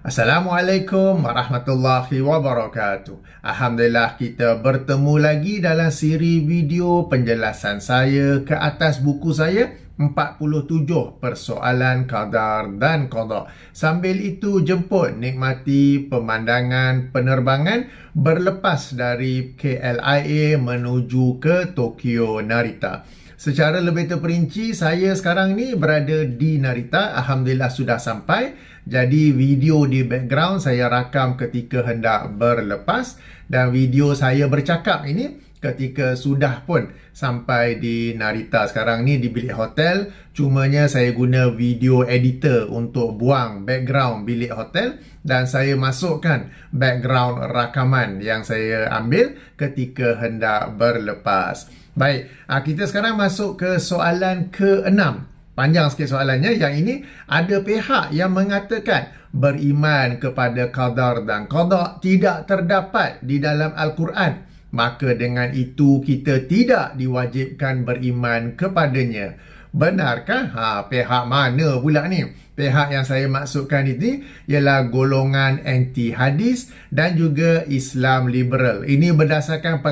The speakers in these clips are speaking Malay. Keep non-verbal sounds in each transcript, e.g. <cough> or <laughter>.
Assalamualaikum warahmatullahi wabarakatuh. Alhamdulillah kita bertemu lagi dalam siri video penjelasan saya ke atas buku saya 47 persoalan kadar dan kodok. Sambil itu jemput nikmati pemandangan penerbangan berlepas dari KLIA menuju ke Tokyo Narita. Secara lebih terperinci, saya sekarang ni berada di Narita. Alhamdulillah sudah sampai. Jadi video di background saya rakam ketika hendak berlepas dan video saya bercakap ini ketika sudah pun sampai di Narita sekarang ni di bilik hotel cumanya saya guna video editor untuk buang background bilik hotel dan saya masukkan background rakaman yang saya ambil ketika hendak berlepas. Baik, ah, kita sekarang masuk ke soalan ke-6. Panjang sikit soalannya. Yang ini, ada pihak yang mengatakan beriman kepada qadar dan qadar tidak terdapat di dalam Al-Quran. Maka dengan itu, kita tidak diwajibkan beriman kepadanya. Benarkah? Ha, pihak mana pula ni? Pihak yang saya maksudkan ini ialah golongan anti hadis dan juga Islam liberal. Ini berdasarkan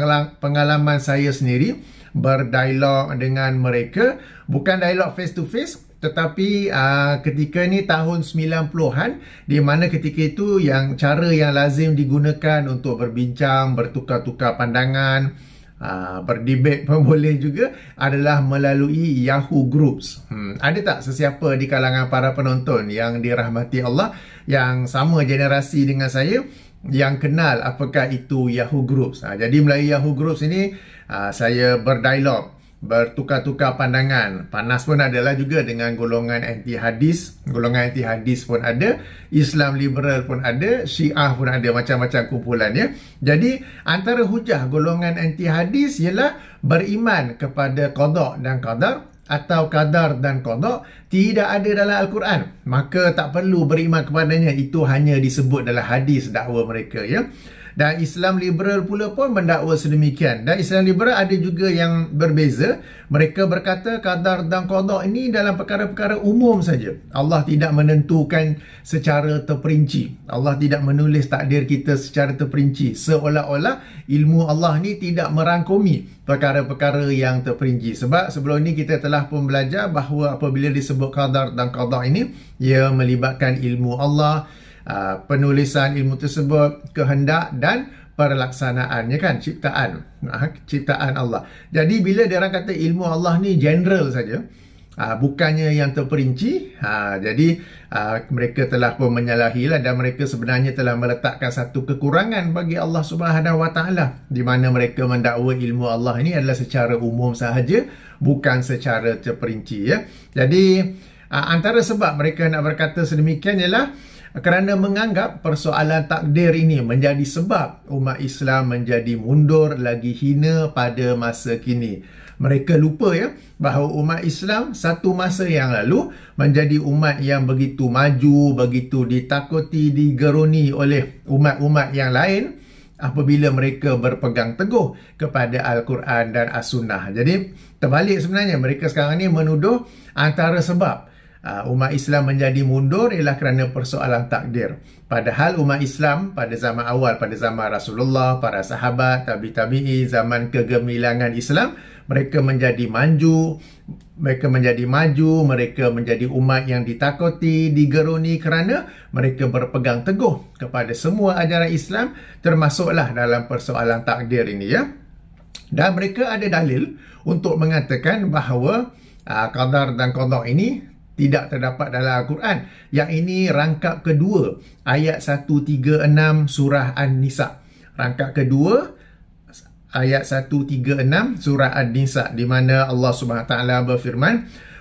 pengalaman saya sendiri berdialog dengan mereka bukan dialog face to face tetapi aa, ah, ketika ni tahun 90-an di mana ketika itu yang cara yang lazim digunakan untuk berbincang bertukar-tukar pandangan aa, ah, berdebat pun <laughs> boleh juga adalah melalui Yahoo Groups hmm, ada tak sesiapa di kalangan para penonton yang dirahmati Allah yang sama generasi dengan saya yang kenal apakah itu Yahoo Groups. Ha, jadi melalui Yahoo Groups ini Ah, saya berdialog bertukar-tukar pandangan panas pun adalah juga dengan golongan anti hadis golongan anti hadis pun ada Islam liberal pun ada Syiah pun ada macam-macam kumpulan ya jadi antara hujah golongan anti hadis ialah beriman kepada kodok dan kadar atau kadar dan kodok tidak ada dalam Al-Quran maka tak perlu beriman kepadanya itu hanya disebut dalam hadis dakwa mereka ya dan Islam liberal pula pun mendakwa sedemikian. Dan Islam liberal ada juga yang berbeza. Mereka berkata kadar dan kodok ini dalam perkara-perkara umum saja. Allah tidak menentukan secara terperinci. Allah tidak menulis takdir kita secara terperinci. Seolah-olah ilmu Allah ni tidak merangkumi perkara-perkara yang terperinci. Sebab sebelum ini kita telah pun belajar bahawa apabila disebut kadar dan kodok ini, ia melibatkan ilmu Allah, Allah Ah, penulisan ilmu tersebut, kehendak dan perlaksanaannya kan, ciptaan. Ha, ciptaan Allah. Jadi bila dia orang kata ilmu Allah ni general saja, Uh, bukannya yang terperinci uh, jadi uh, mereka telah pun menyalahilah dan mereka sebenarnya telah meletakkan satu kekurangan bagi Allah Subhanahu Wa Taala di mana mereka mendakwa ilmu Allah ini adalah secara umum sahaja bukan secara terperinci ya jadi uh, antara sebab mereka nak berkata sedemikian ialah kerana menganggap persoalan takdir ini menjadi sebab umat Islam menjadi mundur lagi hina pada masa kini. Mereka lupa ya bahawa umat Islam satu masa yang lalu menjadi umat yang begitu maju, begitu ditakuti, digeruni oleh umat-umat yang lain apabila mereka berpegang teguh kepada Al-Quran dan As-Sunnah. Jadi terbalik sebenarnya mereka sekarang ini menuduh antara sebab Ah, umat Islam menjadi mundur ialah kerana persoalan takdir. Padahal umat Islam pada zaman awal, pada zaman Rasulullah, para sahabat, tabi-tabi'i, zaman kegemilangan Islam, mereka menjadi manju, mereka menjadi maju, mereka menjadi umat yang ditakuti, digeruni kerana mereka berpegang teguh kepada semua ajaran Islam termasuklah dalam persoalan takdir ini ya. Dan mereka ada dalil untuk mengatakan bahawa Uh, ah, qadar dan qadar ini tidak terdapat dalam Al-Quran. Yang ini rangkap kedua, ayat 136 surah An-Nisa. Rangkap kedua, ayat 136 surah An-Nisa di mana Allah Subhanahu Wa taala berfirman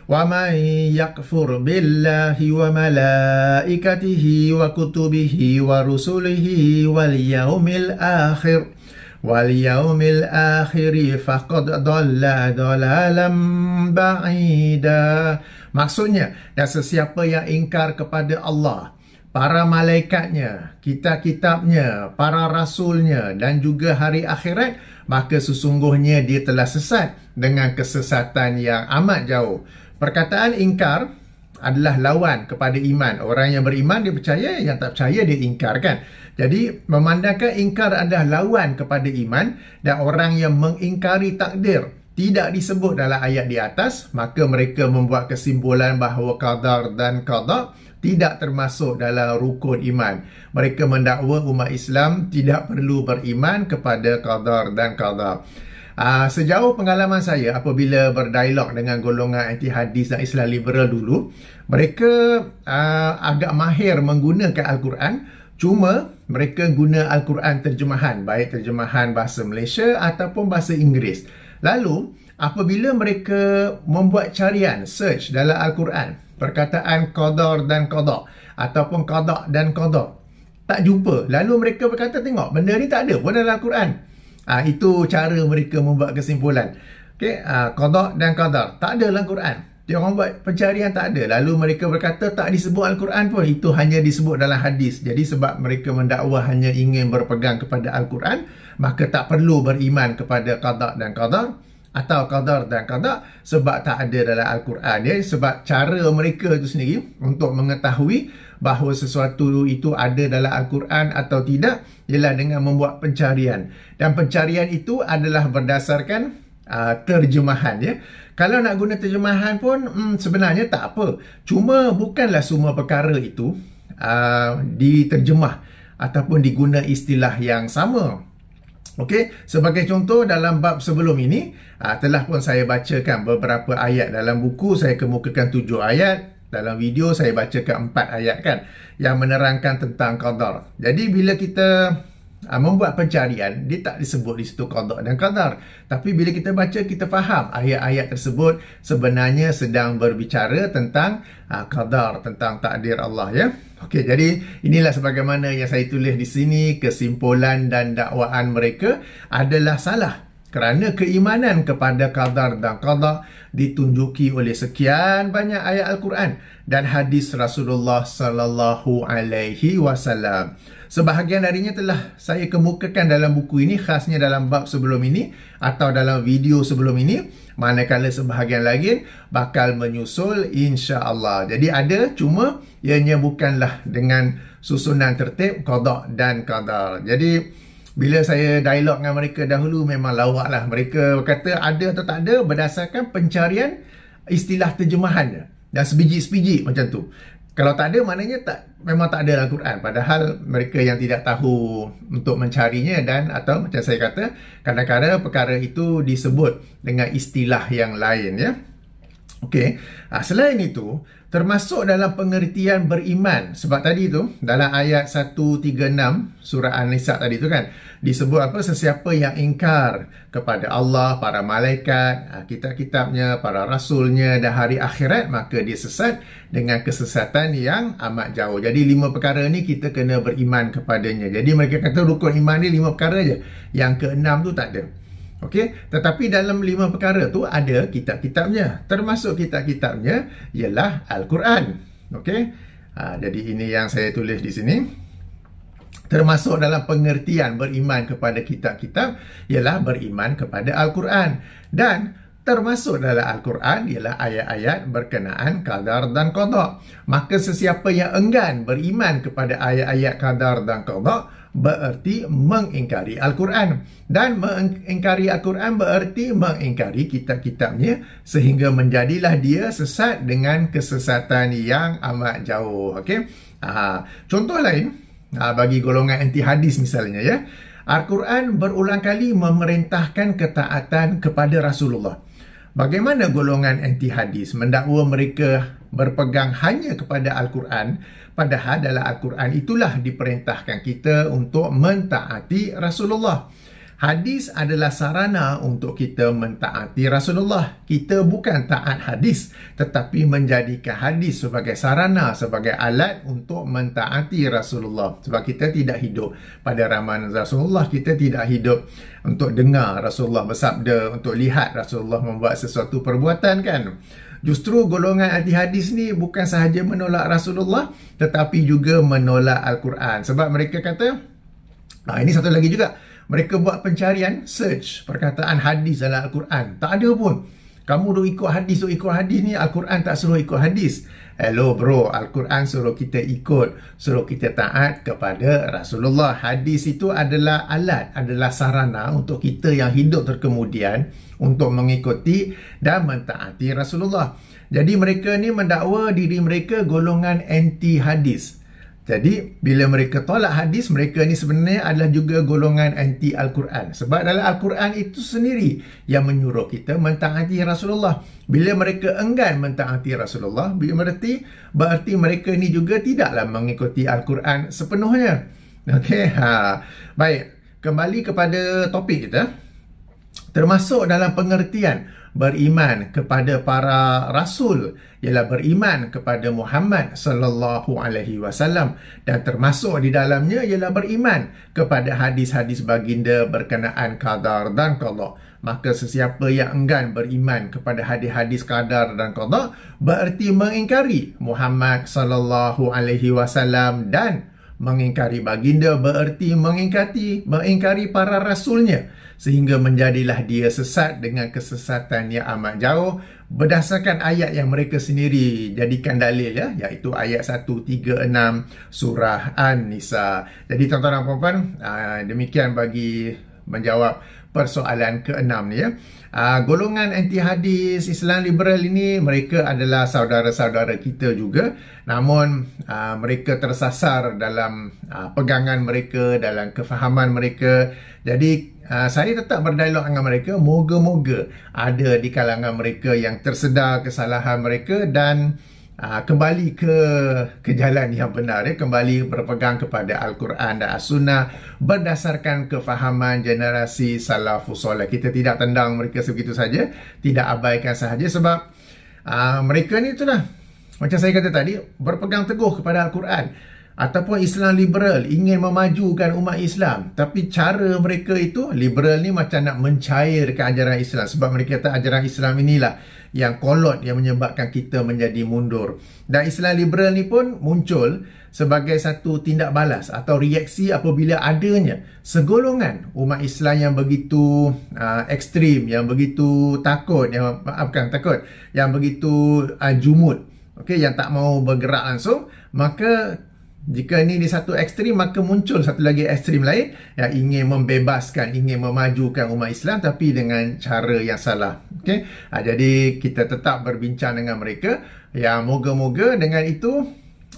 wa may yakfur billahi wa malaikatihi wa kutubihi wa rusulihi wal yaumil akhir واليوم الآخر فقد ضل ضلالا بعيدا Maksudnya, dan sesiapa yang ingkar kepada Allah, para malaikatnya, kitab-kitabnya, para rasulnya dan juga hari akhirat, maka sesungguhnya dia telah sesat dengan kesesatan yang amat jauh. Perkataan ingkar adalah lawan kepada iman. Orang yang beriman dia percaya, yang tak percaya dia ingkar kan. Jadi memandangkan ingkar adalah lawan kepada iman dan orang yang mengingkari takdir tidak disebut dalam ayat di atas, maka mereka membuat kesimpulan bahawa qadar dan qada tidak termasuk dalam rukun iman. Mereka mendakwa umat Islam tidak perlu beriman kepada qadar dan qada. Uh, sejauh pengalaman saya apabila berdialog dengan golongan anti hadis dan Islam liberal dulu, mereka uh, agak mahir menggunakan al-Quran, cuma mereka guna al-Quran terjemahan, baik terjemahan bahasa Malaysia ataupun bahasa Inggeris. Lalu apabila mereka membuat carian search dalam al-Quran, perkataan qadar dan qada ataupun qada dan qada tak jumpa. Lalu mereka berkata tengok benda ni tak ada pun dalam al-Quran. Uh, itu cara mereka membuat kesimpulan. Okay, uh, ah, kodok dan kodok. Tak ada dalam Quran. Dia orang buat pencarian tak ada. Lalu mereka berkata tak disebut Al-Quran pun. Itu hanya disebut dalam hadis. Jadi sebab mereka mendakwa hanya ingin berpegang kepada Al-Quran, maka tak perlu beriman kepada qadar dan qadar atau qadar dan qadar sebab tak ada dalam Al-Quran. Ya? Sebab cara mereka itu sendiri untuk mengetahui bahawa sesuatu itu ada dalam Al-Quran atau tidak ialah dengan membuat pencarian. Dan pencarian itu adalah berdasarkan uh, terjemahan ya. Kalau nak guna terjemahan pun hmm, sebenarnya tak apa. Cuma bukanlah semua perkara itu uh, diterjemah ataupun diguna istilah yang sama. Okey, sebagai contoh dalam bab sebelum ini, uh, telah pun saya bacakan beberapa ayat dalam buku, saya kemukakan tujuh ayat, dalam video saya baca ke empat ayat kan yang menerangkan tentang qadar. Jadi bila kita uh, membuat pencarian, dia tak disebut di situ qadar dan qadar. Tapi bila kita baca kita faham ayat-ayat tersebut sebenarnya sedang berbicara tentang uh, qadar, tentang takdir Allah ya. Okey, jadi inilah sebagaimana yang saya tulis di sini kesimpulan dan dakwaan mereka adalah salah kerana keimanan kepada qadar dan qada ditunjuki oleh sekian banyak ayat Al-Quran dan hadis Rasulullah sallallahu alaihi wasallam. Sebahagian darinya telah saya kemukakan dalam buku ini khasnya dalam bab sebelum ini atau dalam video sebelum ini manakala sebahagian lagi bakal menyusul insya-Allah. Jadi ada cuma ianya bukanlah dengan susunan tertib qada dan qadar. Jadi bila saya dialog dengan mereka dahulu memang lawak lah. Mereka kata ada atau tak ada berdasarkan pencarian istilah terjemahan dia. Dan sebiji-sebiji macam tu. Kalau tak ada maknanya tak memang tak ada Al-Quran. Padahal mereka yang tidak tahu untuk mencarinya dan atau macam saya kata kadang-kadang perkara itu disebut dengan istilah yang lain ya. Okey. Ha, selain itu, Termasuk dalam pengertian beriman. Sebab tadi tu, dalam ayat 136 surah An-Nisa tadi tu kan, disebut apa, sesiapa yang ingkar kepada Allah, para malaikat, ah, kitab-kitabnya, para rasulnya, dan hari akhirat, maka dia sesat dengan kesesatan yang amat jauh. Jadi lima perkara ni kita kena beriman kepadanya. Jadi mereka kata rukun iman ni lima perkara je. Yang keenam tu tak ada. Okey, tetapi dalam lima perkara tu ada kitab-kitabnya. Termasuk kitab-kitabnya ialah Al-Quran. Okey. Ha, jadi ini yang saya tulis di sini. Termasuk dalam pengertian beriman kepada kitab-kitab ialah beriman kepada Al-Quran. Dan Termasuk dalam Al-Quran ialah ayat-ayat berkenaan kadar dan kodok. Maka sesiapa yang enggan beriman kepada ayat-ayat kadar dan kodok bererti mengingkari Al-Quran. Dan mengingkari Al-Quran bererti mengingkari kitab-kitabnya sehingga menjadilah dia sesat dengan kesesatan yang amat jauh. Okay? Ah, contoh lain, ah, bagi golongan anti hadis misalnya ya. Al-Quran berulang kali memerintahkan ketaatan kepada Rasulullah. Bagaimana golongan anti hadis mendakwa mereka berpegang hanya kepada Al-Quran padahal dalam Al-Quran itulah diperintahkan kita untuk mentaati Rasulullah. Hadis adalah sarana untuk kita mentaati Rasulullah. Kita bukan taat hadis tetapi menjadikan hadis sebagai sarana, sebagai alat untuk mentaati Rasulullah. Sebab kita tidak hidup pada ramalan Rasulullah, kita tidak hidup untuk dengar Rasulullah bersabda, untuk lihat Rasulullah membuat sesuatu perbuatan kan. Justru golongan ahli hadis ni bukan sahaja menolak Rasulullah tetapi juga menolak Al-Quran. Sebab mereka kata, ah, ini satu lagi juga, mereka buat pencarian, search perkataan hadis dalam Al-Quran. Tak ada pun. Kamu duk ikut hadis, duk ikut hadis ni, Al-Quran tak suruh ikut hadis. Hello bro, Al-Quran suruh kita ikut, suruh kita taat kepada Rasulullah. Hadis itu adalah alat, adalah sarana untuk kita yang hidup terkemudian untuk mengikuti dan mentaati Rasulullah. Jadi mereka ni mendakwa diri mereka golongan anti hadis. Jadi bila mereka tolak hadis mereka ni sebenarnya adalah juga golongan anti al-Quran sebab dalam al-Quran itu sendiri yang menyuruh kita mentaati Rasulullah. Bila mereka enggan mentaati Rasulullah bermerti berarti mereka ni juga tidaklah mengikuti al-Quran sepenuhnya. Okey ha. Baik, kembali kepada topik kita. Termasuk dalam pengertian beriman kepada para rasul ialah beriman kepada Muhammad sallallahu alaihi wasallam dan termasuk di dalamnya ialah beriman kepada hadis-hadis baginda berkenaan qadar dan qada maka sesiapa yang enggan beriman kepada hadis-hadis qadar dan qada berarti mengingkari Muhammad sallallahu alaihi wasallam dan mengingkari baginda berarti mengingkari mengingkari para rasulnya sehingga menjadilah dia sesat dengan kesesatan yang amat jauh berdasarkan ayat yang mereka sendiri jadikan dalil ya iaitu ayat 136 surah An-Nisa. Jadi tuan-tuan dan puan-puan, ah, demikian bagi menjawab persoalan keenam ni ya. Uh, golongan anti hadis Islam liberal ini mereka adalah saudara-saudara kita juga namun uh, mereka tersasar dalam uh, pegangan mereka dalam kefahaman mereka jadi uh, saya tetap berdialog dengan mereka moga-moga ada di kalangan mereka yang tersedar kesalahan mereka dan Ah, kembali ke ke jalan yang benar ya kembali berpegang kepada al-Quran dan as-Sunnah berdasarkan kefahaman generasi salafus soleh kita tidak tendang mereka sebegitu saja tidak abaikan sahaja sebab uh, mereka ni itulah macam saya kata tadi berpegang teguh kepada al-Quran ataupun Islam liberal ingin memajukan umat Islam tapi cara mereka itu liberal ni macam nak mencairkan ajaran Islam sebab mereka kata ajaran Islam inilah yang kolot yang menyebabkan kita menjadi mundur dan Islam liberal ni pun muncul sebagai satu tindak balas atau reaksi apabila adanya segolongan umat Islam yang begitu uh, ekstrim yang begitu takut yang maafkan ah, takut yang begitu uh, ah, jumud okey yang tak mau bergerak langsung maka jika ni di satu ekstrim, maka muncul satu lagi ekstrim lain yang ingin membebaskan, ingin memajukan umat Islam tapi dengan cara yang salah. Okay? Ha, ah, jadi kita tetap berbincang dengan mereka yang moga-moga dengan itu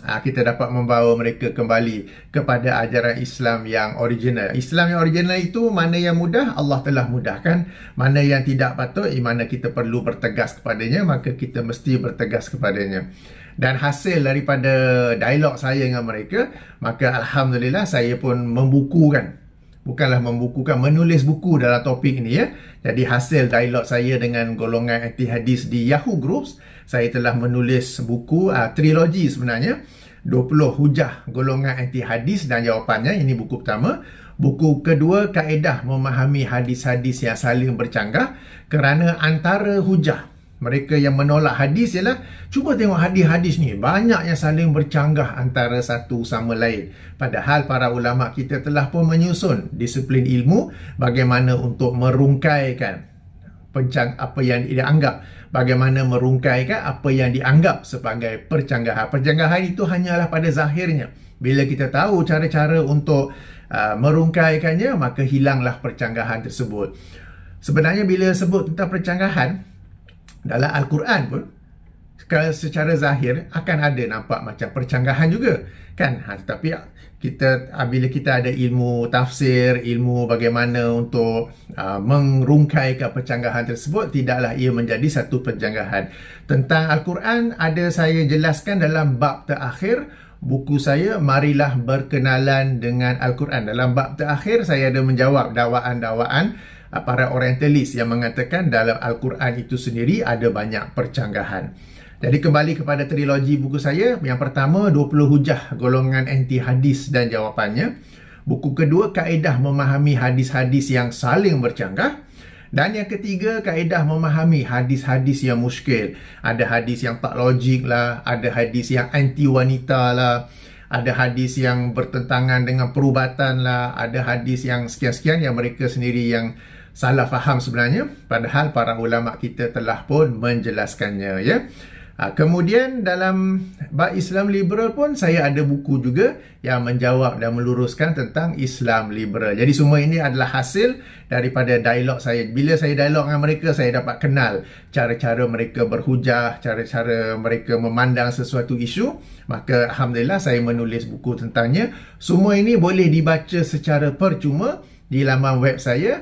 ha, kita dapat membawa mereka kembali kepada ajaran Islam yang original. Islam yang original itu mana yang mudah, Allah telah mudahkan. Mana yang tidak patut, mana kita perlu bertegas kepadanya, maka kita mesti bertegas kepadanya dan hasil daripada dialog saya dengan mereka maka alhamdulillah saya pun membukukan bukanlah membukukan menulis buku dalam topik ini ya jadi hasil dialog saya dengan golongan anti hadis di Yahoo Groups saya telah menulis buku uh, trilogi sebenarnya 20 hujah golongan anti hadis dan jawapannya ini buku pertama Buku kedua, kaedah memahami hadis-hadis yang saling bercanggah kerana antara hujah mereka yang menolak hadis ialah cuba tengok hadis-hadis ni banyak yang saling bercanggah antara satu sama lain padahal para ulama kita telah pun menyusun disiplin ilmu bagaimana untuk merungkaikan pencang apa yang dianggap bagaimana merungkaikan apa yang dianggap sebagai percanggahan percanggahan itu hanyalah pada zahirnya bila kita tahu cara-cara untuk uh, merungkaikannya maka hilanglah percanggahan tersebut sebenarnya bila sebut tentang percanggahan dalam Al-Quran pun secara zahir akan ada nampak macam percanggahan juga kan ha, tapi kita bila kita ada ilmu tafsir ilmu bagaimana untuk uh, mengrungkai percanggahan tersebut tidaklah ia menjadi satu percanggahan tentang al-Quran ada saya jelaskan dalam bab terakhir buku saya marilah berkenalan dengan al-Quran dalam bab terakhir saya ada menjawab dakwaan-dakwaan para orientalis yang mengatakan dalam Al-Quran itu sendiri ada banyak percanggahan. Jadi kembali kepada trilogi buku saya, yang pertama 20 hujah golongan anti hadis dan jawapannya. Buku kedua kaedah memahami hadis-hadis yang saling bercanggah. Dan yang ketiga, kaedah memahami hadis-hadis yang muskil. Ada hadis yang tak logik lah, ada hadis yang anti wanita lah ada hadis yang bertentangan dengan perubatan lah, ada hadis yang sekian-sekian yang mereka sendiri yang salah faham sebenarnya. Padahal para ulama kita telah pun menjelaskannya. Ya. Yeah? Ha, kemudian dalam bab Islam liberal pun saya ada buku juga yang menjawab dan meluruskan tentang Islam liberal. Jadi semua ini adalah hasil daripada dialog saya. Bila saya dialog dengan mereka, saya dapat kenal cara-cara mereka berhujah, cara-cara mereka memandang sesuatu isu. Maka Alhamdulillah saya menulis buku tentangnya. Semua ini boleh dibaca secara percuma di laman web saya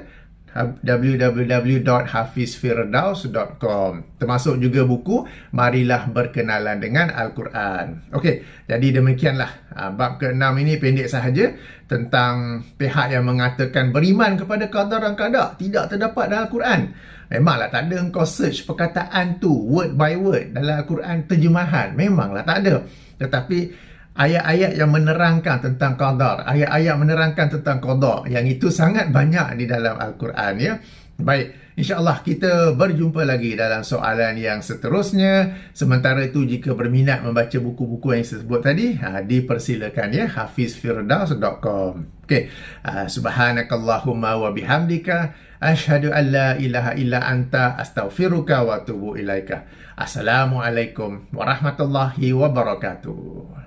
www.hafizfirdaus.com termasuk juga buku Marilah Berkenalan Dengan Al-Quran. Okey, jadi demikianlah ha, bab ke-6 ini pendek sahaja tentang pihak yang mengatakan beriman kepada qadar dan qadar tidak terdapat dalam Al-Quran. Memanglah tak ada engkau search perkataan tu word by word dalam Al-Quran terjemahan. Memanglah tak ada. Tetapi ayat-ayat yang menerangkan tentang qadar, ayat-ayat menerangkan tentang qadar yang itu sangat banyak di dalam al-Quran ya. Baik, insya-Allah kita berjumpa lagi dalam soalan yang seterusnya. Sementara itu jika berminat membaca buku-buku yang saya sebut tadi, ha, dipersilakan ya hafizfirdaus.com. Okey. Ha, subhanakallahumma wa bihamdika asyhadu alla ilaha illa anta astaghfiruka wa atubu ilaika. Assalamualaikum warahmatullahi wabarakatuh.